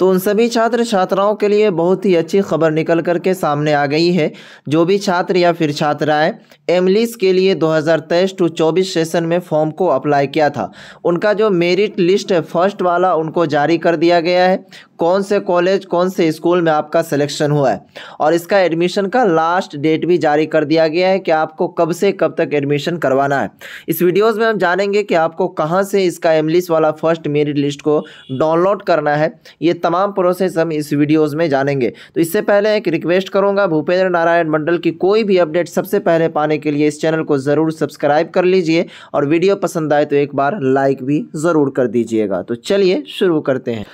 तो उन सभी छात्र छात्राओं के लिए बहुत ही अच्छी खबर निकल कर के सामने आ गई है जो भी छात्र या फिर छात्राएं एमलिस के लिए दो हज़ार तेईस टू चौबीस सेशन में फॉर्म को अप्लाई किया था उनका जो मेरिट लिस्ट है फर्स्ट वाला उनको जारी कर दिया गया है कौन से कॉलेज कौन से स्कूल में आपका सिलेक्शन हुआ है और इसका एडमिशन का लास्ट डेट भी जारी कर दिया गया है कि आपको कब से कब तक एडमिशन करवाना है इस वीडियोस में हम जानेंगे कि आपको कहाँ से इसका एमलिस वाला फर्स्ट मेरिट लिस्ट को डाउनलोड करना है ये तमाम प्रोसेस हम इस वीडियोज़ में जानेंगे तो इससे पहले एक रिक्वेस्ट करूँगा भूपेंद्र नारायण मंडल की कोई भी अपडेट सबसे पहले पाने के लिए इस चैनल को ज़रूर सब्सक्राइब कर लीजिए और वीडियो पसंद आए तो एक बार लाइक भी ज़रूर कर दीजिएगा तो चलिए शुरू करते हैं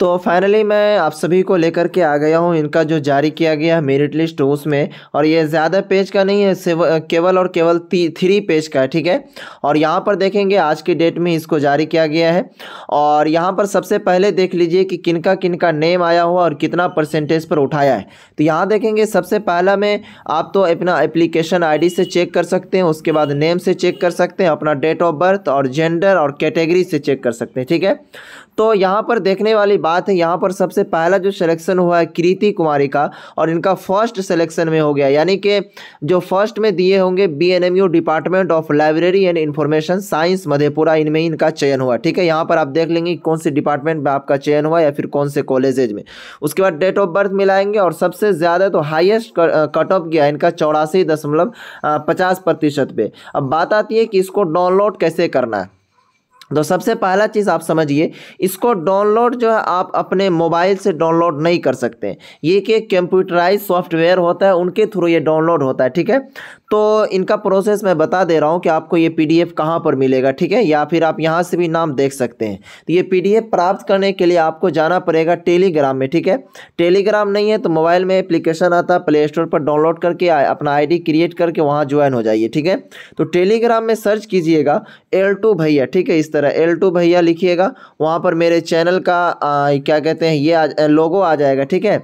तो फाइनली मैं आप सभी को लेकर के आ गया हूँ इनका जो जारी किया गया है मेरिट लिस्ट उसमें और ये ज़्यादा पेज का नहीं है केवल और केवल थ्री पेज का है ठीक है और यहाँ पर देखेंगे आज की डेट में इसको जारी किया गया है और यहाँ पर सबसे पहले देख लीजिए कि किन का किन का नेम आया हुआ और कितना परसेंटेज पर उठाया है तो यहाँ देखेंगे सबसे पहला में आप तो अपना एप्लीकेशन आई से चेक कर सकते हैं उसके बाद नेम से चेक कर सकते हैं अपना डेट ऑफ बर्थ और जेंडर और कैटेगरी से चेक कर सकते हैं ठीक है तो यहाँ पर देखने वाली बात है यहाँ पर सबसे पहला जो सिलेक्शन हुआ है कृति कुमारी का और इनका फर्स्ट सिलेक्शन में हो गया यानी कि जो फर्स्ट में दिए होंगे BNMU department of library and information science Madhepura इनमें इनका चयन हुआ ठीक है यहाँ पर आप देख लेंगे कौन से डिपार्टमेंट में आपका चयन हुआ या फिर कौन से कॉलेजेज में उसके बाद डेट ऑफ बर्थ मिलाएंगे और सबसे ज़्यादा तो हाइएस्ट कट ऑफ गया इनका चौरासी दशमलव uh, पचास प्रतिशत पे अब बात आती है कि इसको डाउनलोड कैसे करना है तो सबसे पहला चीज़ आप समझिए इसको डाउनलोड जो है आप अपने मोबाइल से डाउनलोड नहीं कर सकते ये कि कंप्यूटराइज सॉफ्टवेयर होता है उनके थ्रू ये डाउनलोड होता है ठीक है तो इनका प्रोसेस मैं बता दे रहा हूँ कि आपको ये पी डी एफ कहाँ पर मिलेगा ठीक है या फिर आप यहाँ से भी नाम देख सकते हैं तो ये पी डी एफ प्राप्त करने के लिए आपको जाना पड़ेगा टेलीग्राम में ठीक है टेलीग्राम नहीं है तो मोबाइल में एप्लीकेशन आता है प्ले स्टोर पर डाउनलोड करके अपना आई डी क्रिएट करके वहाँ ज्वाइन हो जाइए ठीक है तो टेलीग्राम में सर्च कीजिएगा एल टू भैया ठीक है इस तरह एल टू भैया लिखिएगा वहाँ पर मेरे चैनल का आ, क्या कहते हैं ये लोगो आ जाएगा ठीक है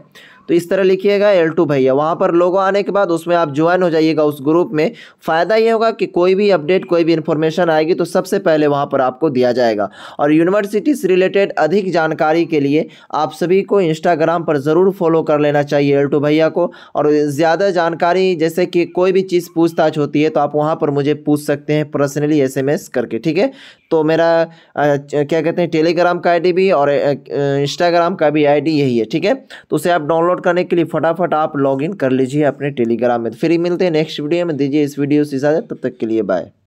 तो इस तरह लिखिएगा एल टू भैया वहाँ पर लोगों आने के बाद उसमें आप ज्वाइन हो जाइएगा उस ग्रुप में फ़ायदा ये होगा कि कोई भी अपडेट कोई भी इन्फॉर्मेशन आएगी तो सबसे पहले वहाँ पर आपको दिया जाएगा और यूनिवर्सिटी से रिलेटेड अधिक जानकारी के लिए आप सभी को इंस्टाग्राम पर ज़रूर फॉलो कर लेना चाहिए एल्टू भैया को और ज़्यादा जानकारी जैसे कि कोई भी चीज़ पूछताछ होती है तो आप वहाँ पर मुझे पूछ सकते हैं पर्सनली एस करके ठीक है तो मेरा क्या कहते हैं टेलीग्राम का आई भी और इंस्टाग्राम का भी आई यही है ठीक है तो उसे आप डाउनलोड डाउनलोड करने के लिए फटाफट आप इन कर लीजिए अपने टेलीग्राम में फिर मिलते हैं नेक्स्ट वीडियो में दीजिए इस वीडियो से इजाज़त तब तक के लिए बाय